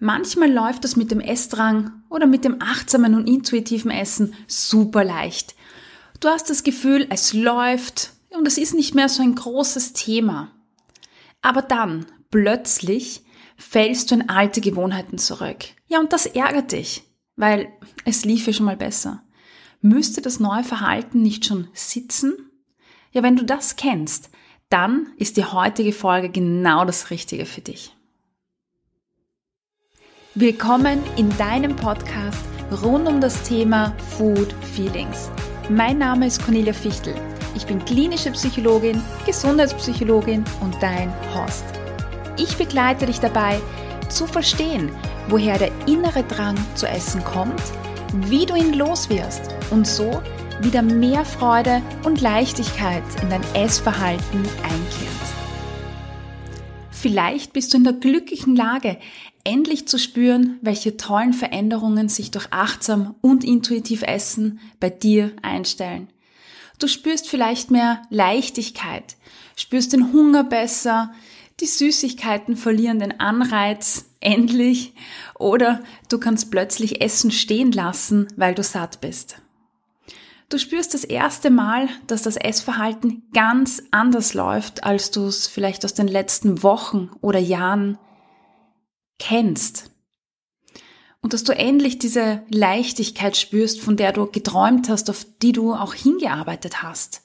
Manchmal läuft das mit dem Essdrang oder mit dem achtsamen und intuitiven Essen super leicht. Du hast das Gefühl, es läuft und es ist nicht mehr so ein großes Thema. Aber dann, plötzlich, fällst du in alte Gewohnheiten zurück. Ja, und das ärgert dich, weil es lief ja schon mal besser. Müsste das neue Verhalten nicht schon sitzen? Ja, wenn du das kennst, dann ist die heutige Folge genau das Richtige für dich. Willkommen in deinem Podcast rund um das Thema Food Feelings. Mein Name ist Cornelia Fichtel. Ich bin klinische Psychologin, Gesundheitspsychologin und dein Host. Ich begleite dich dabei zu verstehen, woher der innere Drang zu essen kommt, wie du ihn loswirst und so wieder mehr Freude und Leichtigkeit in dein Essverhalten einkehrt. Vielleicht bist du in der glücklichen Lage, endlich zu spüren, welche tollen Veränderungen sich durch achtsam und intuitiv Essen bei dir einstellen. Du spürst vielleicht mehr Leichtigkeit, spürst den Hunger besser, die Süßigkeiten verlieren den Anreiz, endlich, oder du kannst plötzlich Essen stehen lassen, weil du satt bist. Du spürst das erste Mal, dass das Essverhalten ganz anders läuft, als du es vielleicht aus den letzten Wochen oder Jahren kennst. Und dass du endlich diese Leichtigkeit spürst, von der du geträumt hast, auf die du auch hingearbeitet hast.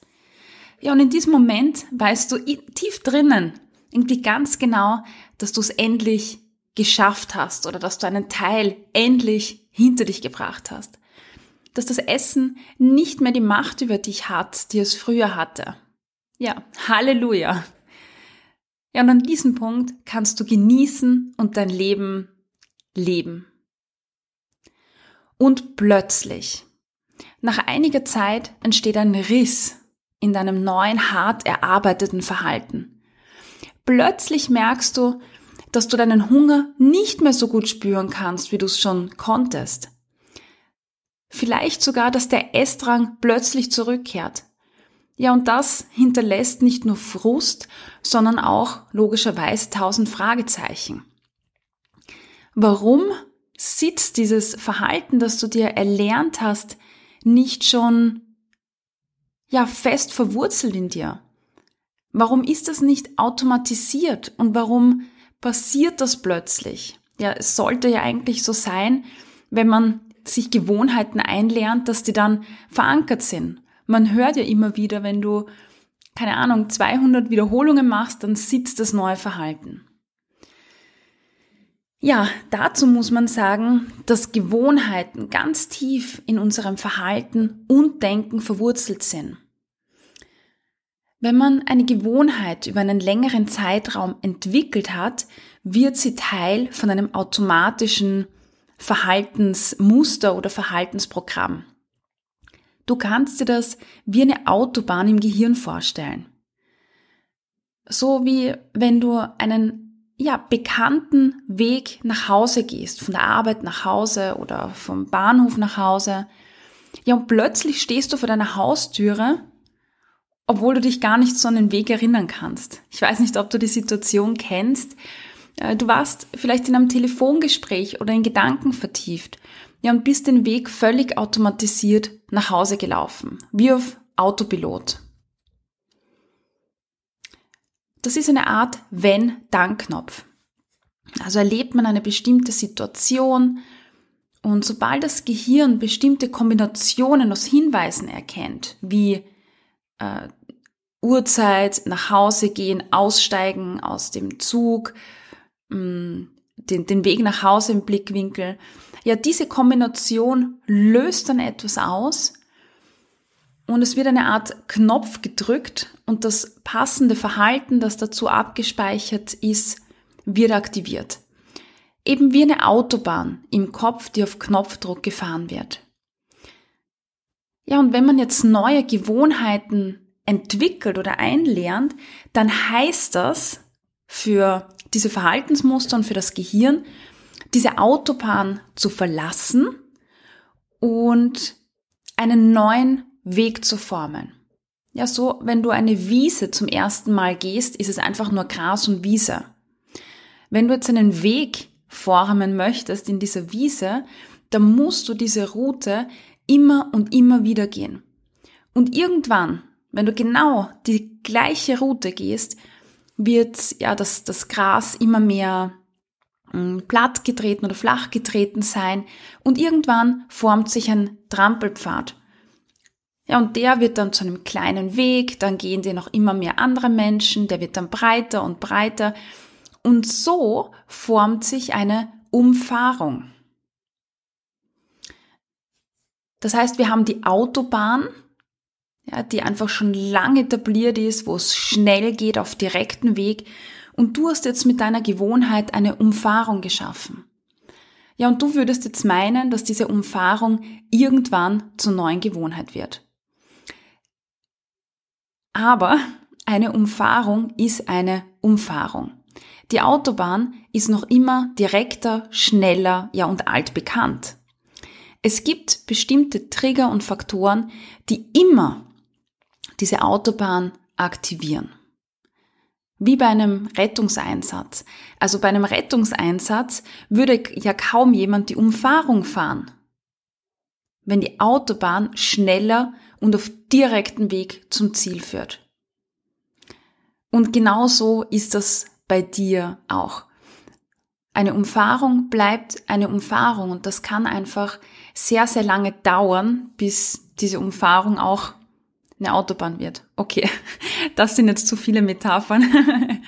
Ja, und in diesem Moment weißt du tief drinnen, irgendwie ganz genau, dass du es endlich geschafft hast oder dass du einen Teil endlich hinter dich gebracht hast. Dass das Essen nicht mehr die Macht über dich hat, die es früher hatte. Ja, Halleluja. Ja, und an diesem Punkt kannst du genießen und dein Leben leben. Und plötzlich, nach einiger Zeit entsteht ein Riss in deinem neuen, hart erarbeiteten Verhalten. Plötzlich merkst du, dass du deinen Hunger nicht mehr so gut spüren kannst, wie du es schon konntest. Vielleicht sogar, dass der Essdrang plötzlich zurückkehrt, ja, und das hinterlässt nicht nur Frust, sondern auch logischerweise tausend Fragezeichen. Warum sitzt dieses Verhalten, das du dir erlernt hast, nicht schon ja fest verwurzelt in dir? Warum ist das nicht automatisiert und warum passiert das plötzlich? Ja, es sollte ja eigentlich so sein, wenn man sich Gewohnheiten einlernt, dass die dann verankert sind man hört ja immer wieder, wenn du, keine Ahnung, 200 Wiederholungen machst, dann sitzt das neue Verhalten. Ja, dazu muss man sagen, dass Gewohnheiten ganz tief in unserem Verhalten und Denken verwurzelt sind. Wenn man eine Gewohnheit über einen längeren Zeitraum entwickelt hat, wird sie Teil von einem automatischen Verhaltensmuster oder Verhaltensprogramm. Du kannst dir das wie eine Autobahn im Gehirn vorstellen. So wie wenn du einen ja, bekannten Weg nach Hause gehst, von der Arbeit nach Hause oder vom Bahnhof nach Hause. Ja, und plötzlich stehst du vor deiner Haustüre, obwohl du dich gar nicht so an den Weg erinnern kannst. Ich weiß nicht, ob du die Situation kennst. Äh, du warst vielleicht in einem Telefongespräch oder in Gedanken vertieft ja, und bist den Weg völlig automatisiert nach Hause gelaufen, wie auf Autopilot. Das ist eine Art Wenn-Dann-Knopf. Also erlebt man eine bestimmte Situation und sobald das Gehirn bestimmte Kombinationen aus Hinweisen erkennt, wie äh, Uhrzeit, nach Hause gehen, aussteigen aus dem Zug, mh, hm, den, den Weg nach Hause im Blickwinkel. Ja, diese Kombination löst dann etwas aus und es wird eine Art Knopf gedrückt und das passende Verhalten, das dazu abgespeichert ist, wird aktiviert. Eben wie eine Autobahn im Kopf, die auf Knopfdruck gefahren wird. Ja, und wenn man jetzt neue Gewohnheiten entwickelt oder einlernt, dann heißt das für diese Verhaltensmuster und für das Gehirn, diese Autobahn zu verlassen und einen neuen Weg zu formen. Ja, so, wenn du eine Wiese zum ersten Mal gehst, ist es einfach nur Gras und Wiese. Wenn du jetzt einen Weg formen möchtest in dieser Wiese, dann musst du diese Route immer und immer wieder gehen. Und irgendwann, wenn du genau die gleiche Route gehst, wird ja das, das Gras immer mehr mh, hm, platt getreten oder flach getreten sein und irgendwann formt sich ein Trampelpfad. Ja, und der wird dann zu einem kleinen Weg, dann gehen dir noch immer mehr andere Menschen, der wird dann breiter und breiter und so formt sich eine Umfahrung. Das heißt, wir haben die Autobahn, ja, die einfach schon lang etabliert ist, wo es schnell geht auf direkten Weg und du hast jetzt mit deiner Gewohnheit eine Umfahrung geschaffen. Ja, und du würdest jetzt meinen, dass diese Umfahrung irgendwann zur neuen Gewohnheit wird. Aber eine Umfahrung ist eine Umfahrung. Die Autobahn ist noch immer direkter, schneller, ja und altbekannt. Es gibt bestimmte Trigger und Faktoren, die immer diese Autobahn aktivieren. Wie bei einem Rettungseinsatz. Also bei einem Rettungseinsatz würde ja kaum jemand die Umfahrung fahren, wenn die Autobahn schneller und auf direkten Weg zum Ziel führt. Und genauso ist das bei dir auch. Eine Umfahrung bleibt eine Umfahrung und das kann einfach sehr, sehr lange dauern, bis diese Umfahrung auch eine Autobahn wird. Okay, das sind jetzt zu viele Metaphern.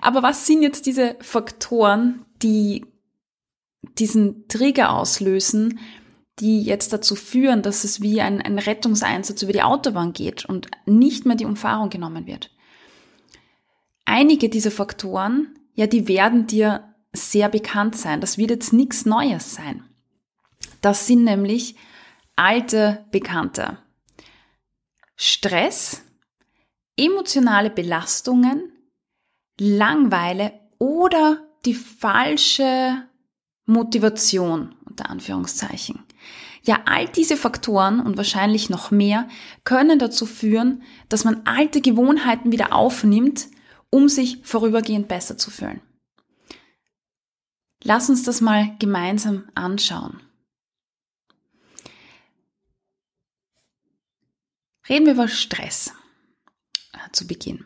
Aber was sind jetzt diese Faktoren, die diesen Trigger auslösen, die jetzt dazu führen, dass es wie ein, ein Rettungseinsatz über die Autobahn geht und nicht mehr die Umfahrung genommen wird? Einige dieser Faktoren, ja, die werden dir sehr bekannt sein. Das wird jetzt nichts Neues sein. Das sind nämlich alte Bekannte. Stress, emotionale Belastungen, Langweile oder die falsche Motivation unter Anführungszeichen. Ja, all diese Faktoren und wahrscheinlich noch mehr können dazu führen, dass man alte Gewohnheiten wieder aufnimmt, um sich vorübergehend besser zu fühlen. Lass uns das mal gemeinsam anschauen. Reden wir über Stress äh, zu Beginn.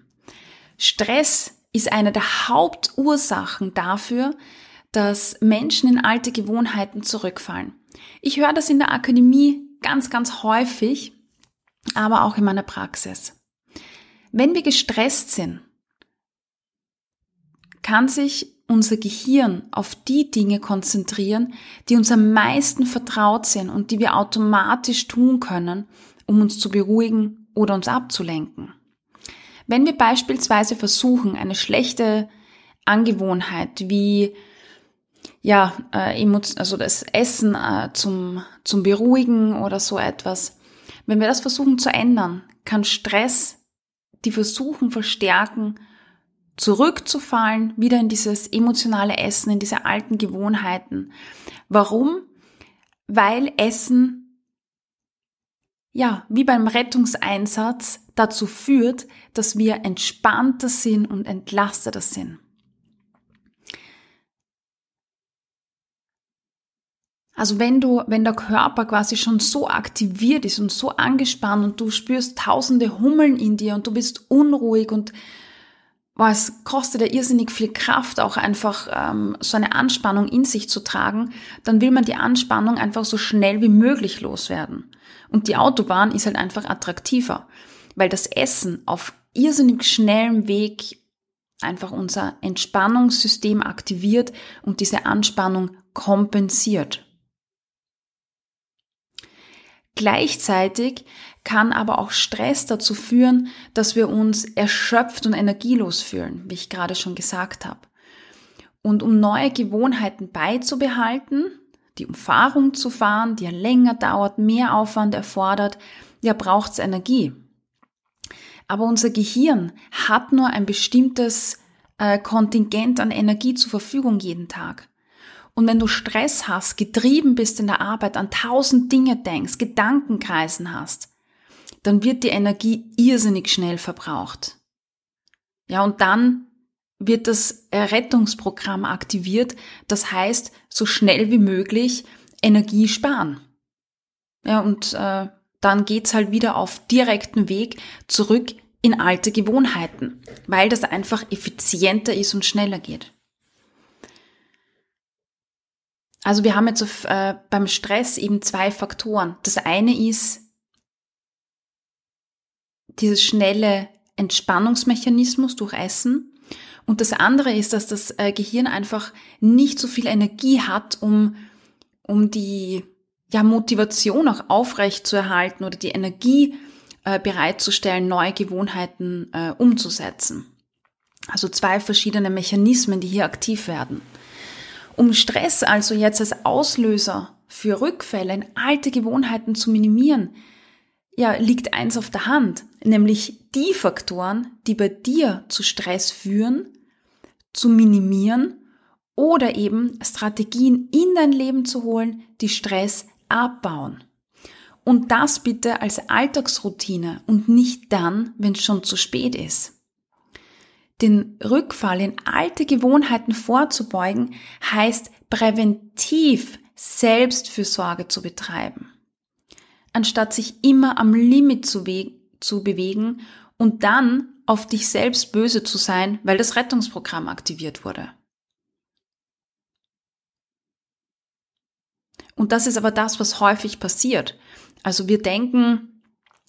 Stress ist eine der Hauptursachen dafür, dass Menschen in alte Gewohnheiten zurückfallen. Ich höre das in der Akademie ganz, ganz häufig, aber auch in meiner Praxis. Wenn wir gestresst sind, kann sich unser Gehirn auf die Dinge konzentrieren, die uns am meisten vertraut sind und die wir automatisch tun können um uns zu beruhigen oder uns abzulenken. Wenn wir beispielsweise versuchen, eine schlechte Angewohnheit wie ja, äh, also das Essen äh, zum, zum Beruhigen oder so etwas, wenn wir das versuchen zu ändern, kann Stress die Versuchen verstärken, zurückzufallen, wieder in dieses emotionale Essen, in diese alten Gewohnheiten. Warum? Weil Essen ja, wie beim Rettungseinsatz dazu führt, dass wir entspannter sind und entlasteter sind. Also wenn du, wenn der Körper quasi schon so aktiviert ist und so angespannt und du spürst tausende Hummeln in dir und du bist unruhig und boah, es kostet ja irrsinnig viel Kraft, auch einfach ähm, so eine Anspannung in sich zu tragen, dann will man die Anspannung einfach so schnell wie möglich loswerden. Und die Autobahn ist halt einfach attraktiver, weil das Essen auf irrsinnig schnellem Weg einfach unser Entspannungssystem aktiviert und diese Anspannung kompensiert. Gleichzeitig kann aber auch Stress dazu führen, dass wir uns erschöpft und energielos fühlen, wie ich gerade schon gesagt habe. Und um neue Gewohnheiten beizubehalten, die Umfahrung zu fahren, die ja länger dauert, mehr Aufwand erfordert, ja braucht's Energie. Aber unser Gehirn hat nur ein bestimmtes äh, Kontingent an Energie zur Verfügung jeden Tag. Und wenn du Stress hast, getrieben bist in der Arbeit, an tausend Dinge denkst, Gedankenkreisen hast, dann wird die Energie irrsinnig schnell verbraucht. Ja, und dann wird das Rettungsprogramm aktiviert. Das heißt, so schnell wie möglich Energie sparen. Ja, und äh, dann geht's halt wieder auf direkten Weg zurück in alte Gewohnheiten, weil das einfach effizienter ist und schneller geht. Also wir haben jetzt auf, äh, beim Stress eben zwei Faktoren. Das eine ist dieses schnelle Entspannungsmechanismus durch Essen. Und das andere ist, dass das äh, Gehirn einfach nicht so viel Energie hat, um, um die ja, Motivation auch aufrecht zu erhalten oder die Energie äh, bereitzustellen, neue Gewohnheiten äh, umzusetzen. Also zwei verschiedene Mechanismen, die hier aktiv werden. Um Stress also jetzt als Auslöser für Rückfälle in alte Gewohnheiten zu minimieren, ja, liegt eins auf der Hand, nämlich die Faktoren, die bei dir zu Stress führen, zu minimieren oder eben Strategien in dein Leben zu holen, die Stress abbauen. Und das bitte als Alltagsroutine und nicht dann, wenn es schon zu spät ist. Den Rückfall in alte Gewohnheiten vorzubeugen, heißt präventiv Selbstfürsorge zu betreiben anstatt sich immer am Limit zu, zu bewegen und dann auf dich selbst böse zu sein, weil das Rettungsprogramm aktiviert wurde. Und das ist aber das, was häufig passiert. Also wir denken,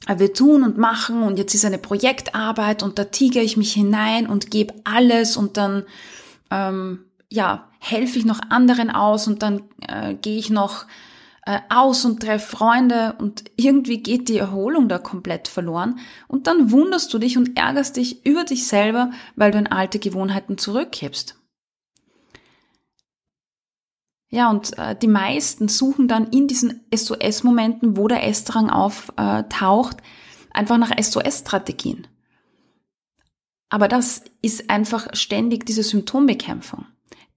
ah, wir tun und machen und jetzt ist eine Projektarbeit und da tigere ich mich hinein und gebe alles und dann ähm, ja helfe ich noch anderen aus und dann äh, gehe ich noch äh, aus und treffe Freunde und irgendwie geht die Erholung da komplett verloren und dann wunderst du dich und ärgerst dich über dich selber, weil du in alte Gewohnheiten zurückkippst. Ja, und äh, die meisten suchen dann in diesen SOS-Momenten, wo der Essdrang auftaucht, einfach nach SOS-Strategien. Aber das ist einfach ständig diese Symptombekämpfung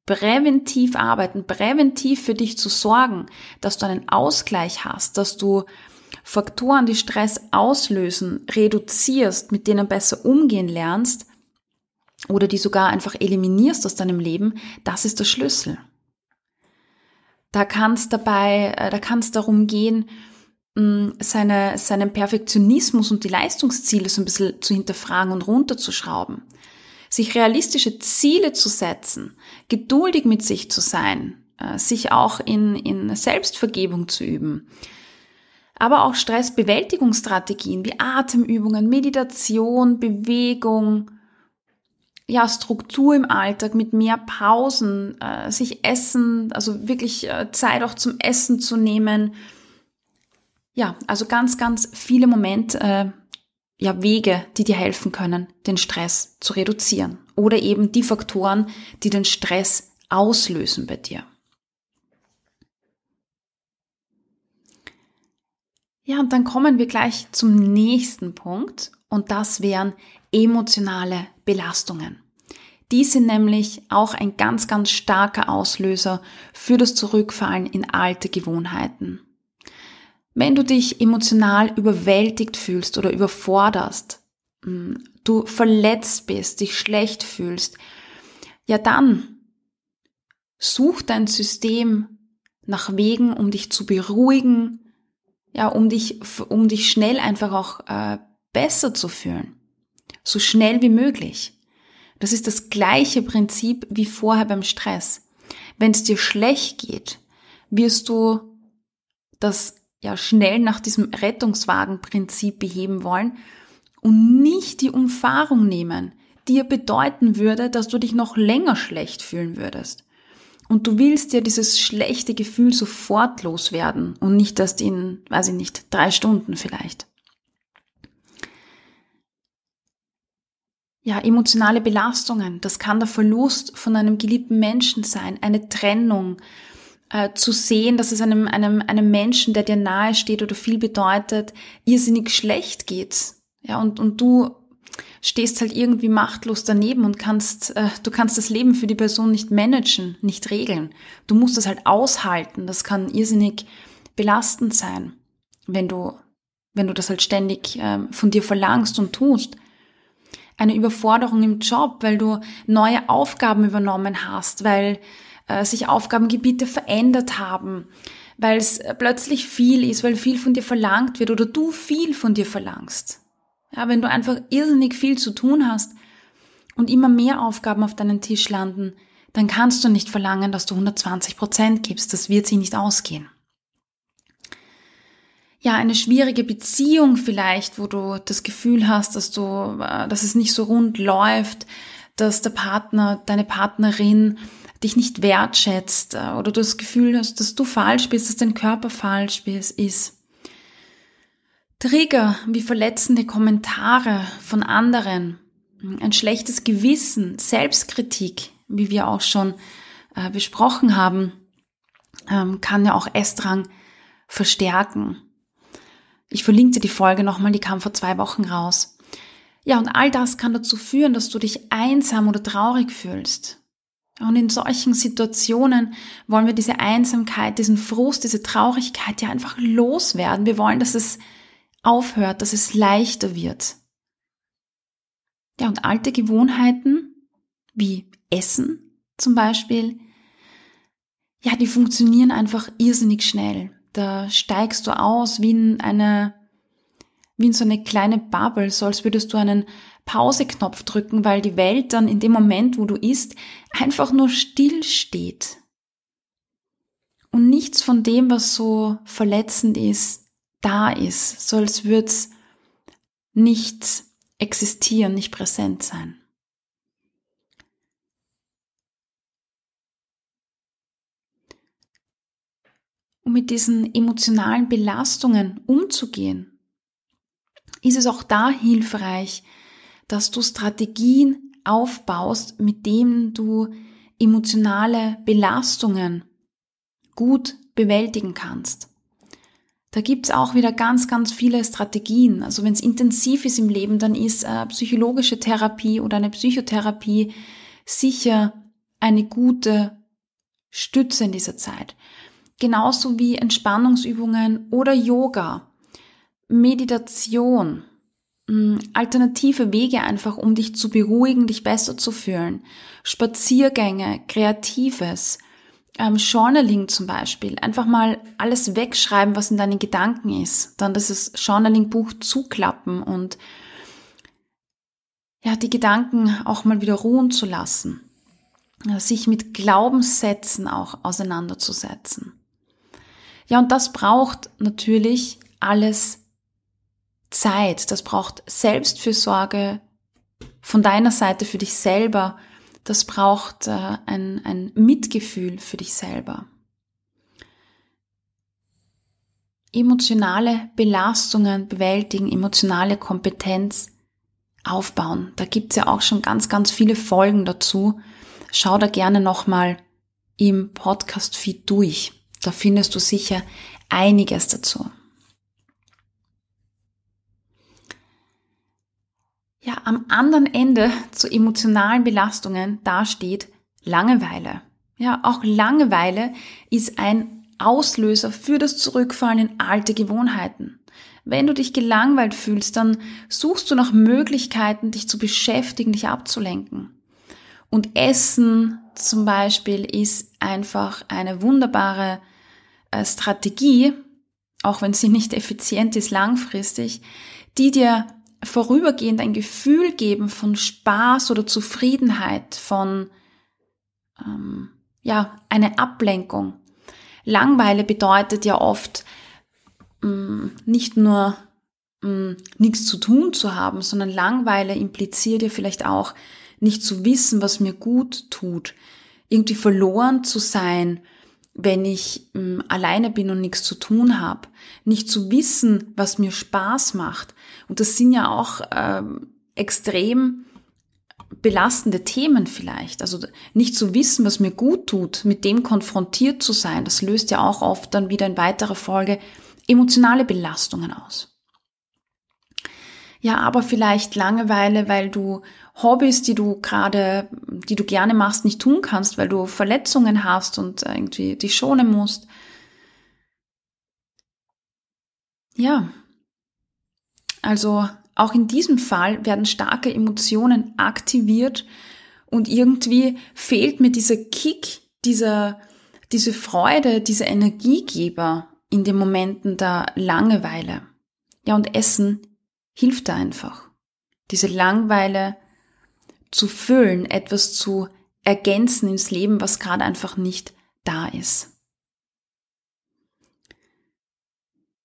präventiv arbeiten, präventiv für dich zu sorgen, dass du einen Ausgleich hast, dass du Faktoren, die Stress auslösen, reduzierst, mit denen besser umgehen lernst oder die sogar einfach eliminierst aus deinem Leben, das ist der Schlüssel. Da kann es dabei, äh, da kann es darum gehen, mm, seine, seinen Perfektionismus und die Leistungsziele so ein bisschen zu hinterfragen und runterzuschrauben sich realistische Ziele zu setzen, geduldig mit sich zu sein, äh, sich auch in, in Selbstvergebung zu üben. Aber auch Stressbewältigungsstrategien wie Atemübungen, Meditation, Bewegung, ja, Struktur im Alltag mit mehr Pausen, äh, sich Essen, also wirklich äh, Zeit auch zum Essen zu nehmen. Ja, also ganz, ganz viele Momente, äh, ja, Wege, die dir helfen können, den Stress zu reduzieren. Oder eben die Faktoren, die den Stress auslösen bei dir. Ja, und dann kommen wir gleich zum nächsten Punkt und das wären emotionale Belastungen. Die sind nämlich auch ein ganz, ganz starker Auslöser für das Zurückfallen in alte Gewohnheiten. Wenn du dich emotional überwältigt fühlst oder überforderst, mm, du verletzt bist, dich schlecht fühlst, ja dann such dein System nach Wegen, um dich zu beruhigen, ja, um dich, um dich schnell einfach auch äh, besser zu fühlen. So schnell wie möglich. Das ist das gleiche Prinzip wie vorher beim Stress. Wenn es dir schlecht geht, wirst du das ja schnell nach diesem Rettungswagenprinzip beheben wollen und nicht die Umfahrung nehmen, die ja bedeuten würde, dass du dich noch länger schlecht fühlen würdest. Und du willst ja dieses schlechte Gefühl sofort loswerden und nicht erst in, weiß ich nicht, drei Stunden vielleicht. Ja, emotionale Belastungen, das kann der Verlust von einem geliebten Menschen sein, eine Trennung, äh, zu sehen, dass es einem, einem, einem Menschen, der dir nahe steht oder viel bedeutet, irrsinnig schlecht geht. Ja, und, und du stehst halt irgendwie machtlos daneben und kannst, äh, du kannst das Leben für die Person nicht managen, nicht regeln. Du musst das halt aushalten. Das kann irrsinnig belastend sein, wenn du, wenn du das halt ständig äh, von dir verlangst und tust eine Überforderung im Job, weil du neue Aufgaben übernommen hast, weil äh, sich Aufgabengebiete verändert haben, weil es plötzlich viel ist, weil viel von dir verlangt wird oder du viel von dir verlangst. Ja, wenn du einfach irrsinnig viel zu tun hast und immer mehr Aufgaben auf deinen Tisch landen, dann kannst du nicht verlangen, dass du 120 Prozent gibst. Das wird sich nicht ausgehen. Ja, eine schwierige Beziehung vielleicht, wo du das Gefühl hast, dass du, äh, dass es nicht so rund läuft, dass der Partner, deine Partnerin dich nicht wertschätzt äh, oder du das Gefühl hast, dass du falsch bist, dass dein Körper falsch ist. Trigger wie verletzende Kommentare von anderen, ein schlechtes Gewissen, Selbstkritik, wie wir auch schon äh, besprochen haben, ähm, kann ja auch Essdrang verstärken. Ich verlinke dir die Folge nochmal, die kam vor zwei Wochen raus. Ja, und all das kann dazu führen, dass du dich einsam oder traurig fühlst, und in solchen Situationen wollen wir diese Einsamkeit, diesen Frust, diese Traurigkeit ja einfach loswerden. Wir wollen, dass es aufhört, dass es leichter wird. Ja, und alte Gewohnheiten wie Essen zum Beispiel, ja, die funktionieren einfach irrsinnig schnell. Da steigst du aus wie in eine, wie in so eine kleine Bubble, so als würdest du einen Pause-Knopf drücken, weil die Welt dann in dem Moment, wo du isst, einfach nur still steht. Und nichts von dem, was so verletzend ist, da ist, so als würde es nicht existieren, nicht präsent sein. um mit diesen emotionalen Belastungen umzugehen, ist es auch da hilfreich, dass du Strategien aufbaust, mit denen du emotionale Belastungen gut bewältigen kannst. Da gibt's auch wieder ganz, ganz viele Strategien. Also wenn es intensiv ist im Leben, dann ist äh, psychologische Therapie oder eine Psychotherapie sicher eine gute Stütze in dieser Zeit. Genauso wie Entspannungsübungen oder Yoga, Meditation, Mm, alternative Wege einfach, um dich zu beruhigen, dich besser zu fühlen. Spaziergänge, Kreatives, ähm, Journaling zum Beispiel. Einfach mal alles wegschreiben, was in deinen Gedanken ist. Dann dieses Journaling-Buch zuklappen und ja, die Gedanken auch mal wieder ruhen zu lassen. Sich mit Glaubenssätzen auch auseinanderzusetzen. Ja, und das braucht natürlich alles Zeit, das braucht Selbstfürsorge von deiner Seite für dich selber, das braucht äh, ein, ein Mitgefühl für dich selber. Emotionale Belastungen bewältigen, emotionale Kompetenz aufbauen. Da gibt's ja auch schon ganz, ganz viele Folgen dazu. Schau da gerne nochmal im Podcast-Feed durch. Da findest du sicher einiges dazu. am anderen Ende zu emotionalen Belastungen dasteht Langeweile. Ja, auch Langeweile ist ein Auslöser für das Zurückfallen in alte Gewohnheiten. Wenn du dich gelangweilt fühlst, dann suchst du nach Möglichkeiten, dich zu beschäftigen, dich abzulenken. Und Essen zum Beispiel ist einfach eine wunderbare äh, Strategie, auch wenn sie nicht effizient ist langfristig, die dir vorübergehend ein Gefühl geben von Spaß oder Zufriedenheit, von ähm, ja, eine Ablenkung. Langweile bedeutet ja oft mh, mm, nicht nur mh, mm, nichts zu tun zu haben, sondern Langweile impliziert ja vielleicht auch nicht zu wissen, was mir gut tut, irgendwie verloren zu sein, wenn ich mh, hm, alleine bin und nichts zu tun habe, nicht zu wissen, was mir Spaß macht. Und das sind ja auch ähm, extrem belastende Themen vielleicht. Also nicht zu wissen, was mir gut tut, mit dem konfrontiert zu sein, das löst ja auch oft dann wieder in weiterer Folge emotionale Belastungen aus. Ja, aber vielleicht Langeweile, weil du Hobbys, die du gerade, die du gerne machst, nicht tun kannst, weil du Verletzungen hast und äh, irgendwie dich schonen musst. Ja. Also auch in diesem Fall werden starke Emotionen aktiviert und irgendwie fehlt mir dieser Kick, dieser, diese Freude, dieser Energiegeber in den Momenten der Langeweile. Ja, und Essen hilft da einfach. Diese Langeweile zu füllen, etwas zu ergänzen ins Leben, was gerade einfach nicht da ist.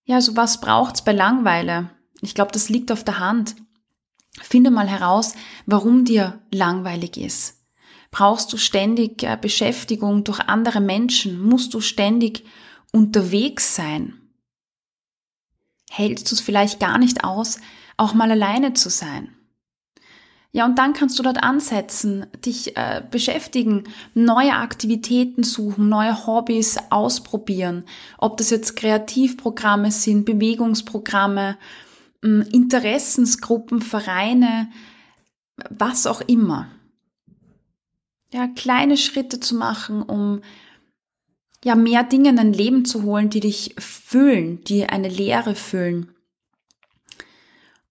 Ja, so also was braucht's bei Langweile? Ich glaube, das liegt auf der Hand. Finde mal heraus, warum dir langweilig ist. Brauchst du ständig äh, Beschäftigung durch andere Menschen? Musst du ständig unterwegs sein? Hältst du es vielleicht gar nicht aus, auch mal alleine zu sein? Ja, und dann kannst du dort ansetzen, dich äh, beschäftigen, neue Aktivitäten suchen, neue Hobbys ausprobieren. Ob das jetzt Kreativprogramme sind, Bewegungsprogramme, hm, Interessensgruppen, Vereine, was auch immer. Ja, kleine Schritte zu machen, um ja mehr Dinge in dein Leben zu holen, die dich füllen, die eine Lehre füllen.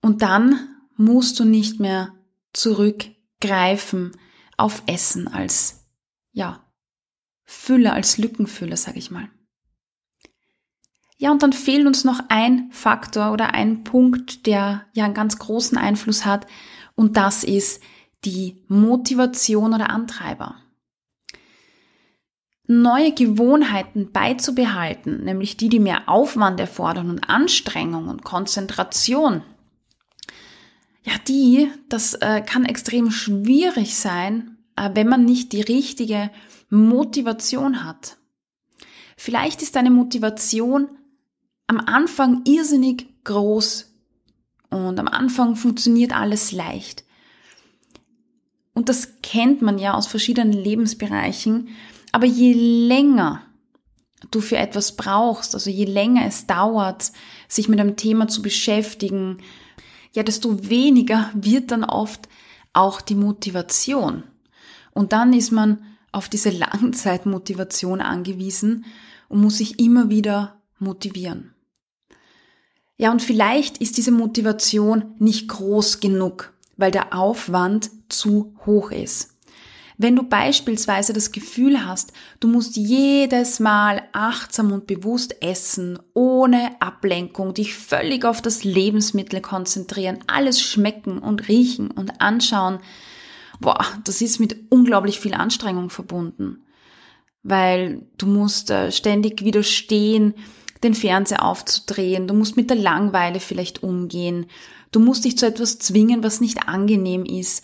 Und dann musst du nicht mehr zurückgreifen auf Essen als, ja, Füller, als Lückenfüller, sage ich mal. Ja, und dann fehlt uns noch ein Faktor oder ein Punkt, der ja einen ganz großen Einfluss hat, und das ist die Motivation oder Antreiber. Neue Gewohnheiten beizubehalten, nämlich die, die mehr Aufwand erfordern und Anstrengung und Konzentration, ja, die, das äh, kann extrem schwierig sein, äh, wenn man nicht die richtige Motivation hat. Vielleicht ist deine Motivation am Anfang irrsinnig groß und am Anfang funktioniert alles leicht. Und das kennt man ja aus verschiedenen Lebensbereichen. Aber je länger du für etwas brauchst, also je länger es dauert, sich mit einem Thema zu beschäftigen, ja, desto weniger wird dann oft auch die Motivation. Und dann ist man auf diese Langzeitmotivation angewiesen und muss sich immer wieder motivieren. Ja, und vielleicht ist diese Motivation nicht groß genug, weil der Aufwand zu hoch ist. Wenn du beispielsweise das Gefühl hast, du musst jedes Mal achtsam und bewusst essen, ohne Ablenkung, dich völlig auf das Lebensmittel konzentrieren, alles schmecken und riechen und anschauen, boah, das ist mit unglaublich viel Anstrengung verbunden. Weil du musst äh, ständig widerstehen, den Fernseher aufzudrehen, du musst mit der Langweile vielleicht umgehen, du musst dich zu etwas zwingen, was nicht angenehm ist,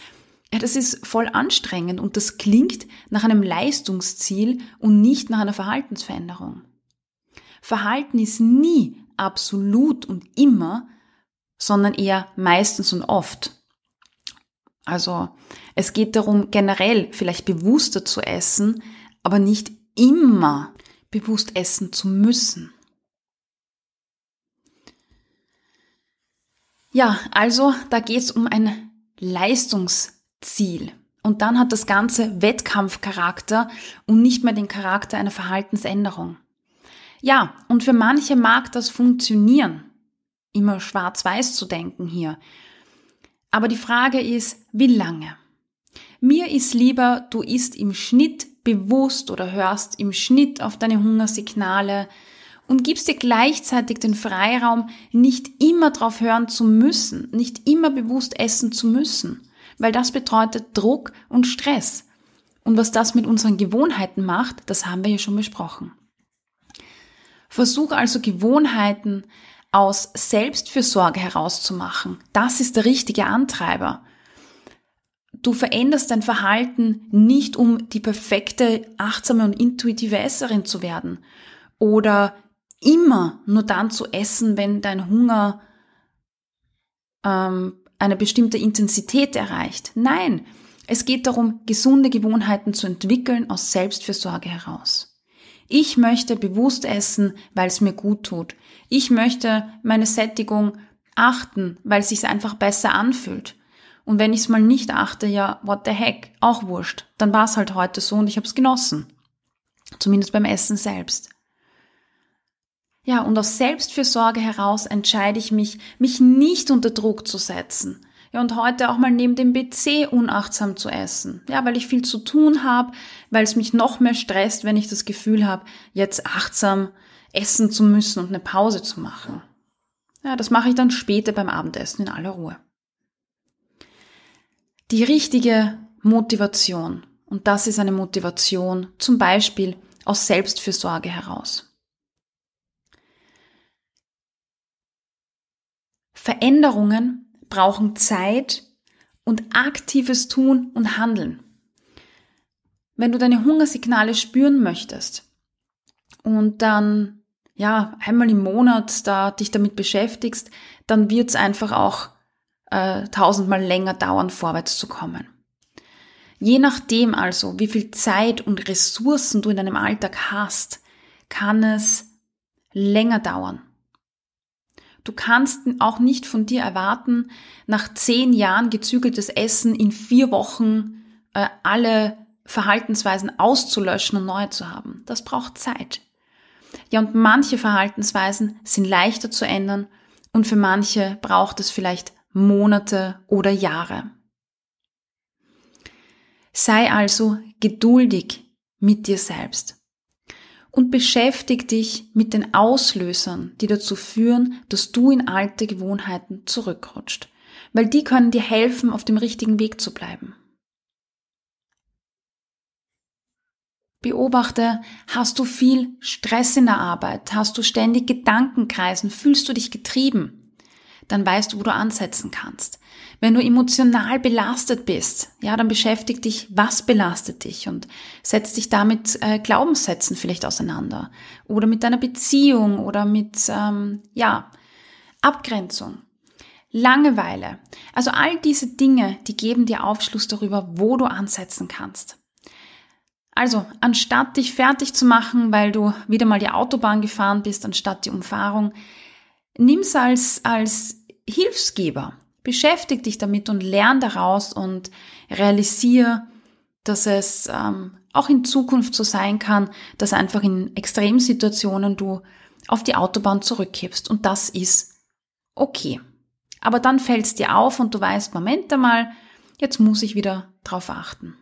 ja, das ist voll anstrengend und das klingt nach einem Leistungsziel und nicht nach einer Verhaltensveränderung. Verhalten ist nie absolut und immer, sondern eher meistens und oft. Also es geht darum, generell vielleicht bewusster zu essen, aber nicht immer bewusst essen zu müssen. Ja, also da geht es um ein Leistungsziel. Ziel. Und dann hat das Ganze Wettkampfcharakter und nicht mehr den Charakter einer Verhaltensänderung. Ja, und für manche mag das funktionieren, immer schwarz-weiß zu denken hier. Aber die Frage ist, wie lange? Mir ist lieber, du isst im Schnitt bewusst oder hörst im Schnitt auf deine Hungersignale und gibst dir gleichzeitig den Freiraum, nicht immer drauf hören zu müssen, nicht immer bewusst essen zu müssen weil das bedeutet Druck und Stress. Und was das mit unseren Gewohnheiten macht, das haben wir ja schon besprochen. Versuch also Gewohnheiten aus Selbstfürsorge herauszumachen. Das ist der richtige Antreiber. Du veränderst dein Verhalten nicht, um die perfekte, achtsame und intuitive Esserin zu werden oder immer nur dann zu essen, wenn dein Hunger ähm, eine bestimmte Intensität erreicht. Nein, es geht darum, gesunde Gewohnheiten zu entwickeln aus Selbstfürsorge heraus. Ich möchte bewusst essen, weil es mir gut tut. Ich möchte meine Sättigung achten, weil es sich einfach besser anfühlt. Und wenn ich es mal nicht achte, ja, what the heck, auch wurscht. Dann war es halt heute so und ich habe es genossen. Zumindest beim Essen selbst. Ja, und aus Selbstfürsorge heraus entscheide ich mich, mich nicht unter Druck zu setzen. Ja, und heute auch mal neben dem PC unachtsam zu essen. Ja, weil ich viel zu tun habe, weil es mich noch mehr stresst, wenn ich das Gefühl habe, jetzt achtsam essen zu müssen und eine Pause zu machen. Ja, das mache ich dann später beim Abendessen in aller Ruhe. Die richtige Motivation. Und das ist eine Motivation zum Beispiel aus Selbstfürsorge heraus. Veränderungen brauchen Zeit und aktives Tun und Handeln. Wenn du deine Hungersignale spüren möchtest und dann ja einmal im Monat da dich damit beschäftigst, dann wird es einfach auch äh, tausendmal länger dauern, vorwärts zu kommen. Je nachdem also, wie viel Zeit und Ressourcen du in deinem Alltag hast, kann es länger dauern. Du kannst auch nicht von dir erwarten, nach zehn Jahren gezügeltes Essen in vier Wochen äh, alle Verhaltensweisen auszulöschen und neu zu haben. Das braucht Zeit. Ja, und manche Verhaltensweisen sind leichter zu ändern und für manche braucht es vielleicht Monate oder Jahre. Sei also geduldig mit dir selbst und beschäftig dich mit den Auslösern, die dazu führen, dass du in alte Gewohnheiten zurückrutscht, weil die können dir helfen, auf dem richtigen Weg zu bleiben. Beobachte, hast du viel Stress in der Arbeit? Hast du ständig Gedankenkreisen? Fühlst du dich getrieben? dann weißt du, wo du ansetzen kannst. Wenn du emotional belastet bist, ja, dann beschäftigt dich, was belastet dich und setzt dich damit äh, Glaubenssätzen vielleicht auseinander oder mit deiner Beziehung oder mit ähm, ja Abgrenzung. Langeweile. Also all diese Dinge, die geben dir Aufschluss darüber, wo du ansetzen kannst. Also, anstatt dich fertig zu machen, weil du wieder mal die Autobahn gefahren bist, anstatt die Umfahrung, nimm's als, als Hilfsgeber. Beschäftig dich damit und lern daraus und realisiere, dass es ähm, auch in Zukunft so sein kann, dass einfach in Extremsituationen du auf die Autobahn zurückkippst. Und das ist okay. Aber dann fällt's dir auf und du weißt, Moment einmal, jetzt muss ich wieder drauf achten.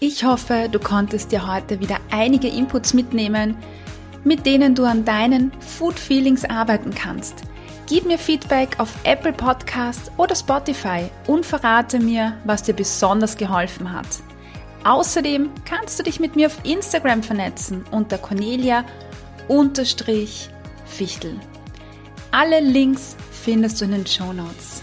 Ich hoffe, du konntest dir heute wieder einige Inputs mitnehmen mit denen du an deinen Food Feelings arbeiten kannst. Gib mir Feedback auf Apple Podcasts oder Spotify und verrate mir, was dir besonders geholfen hat. Außerdem kannst du dich mit mir auf Instagram vernetzen unter Cornelia-Fichtel. Alle Links findest du in den Show Notes.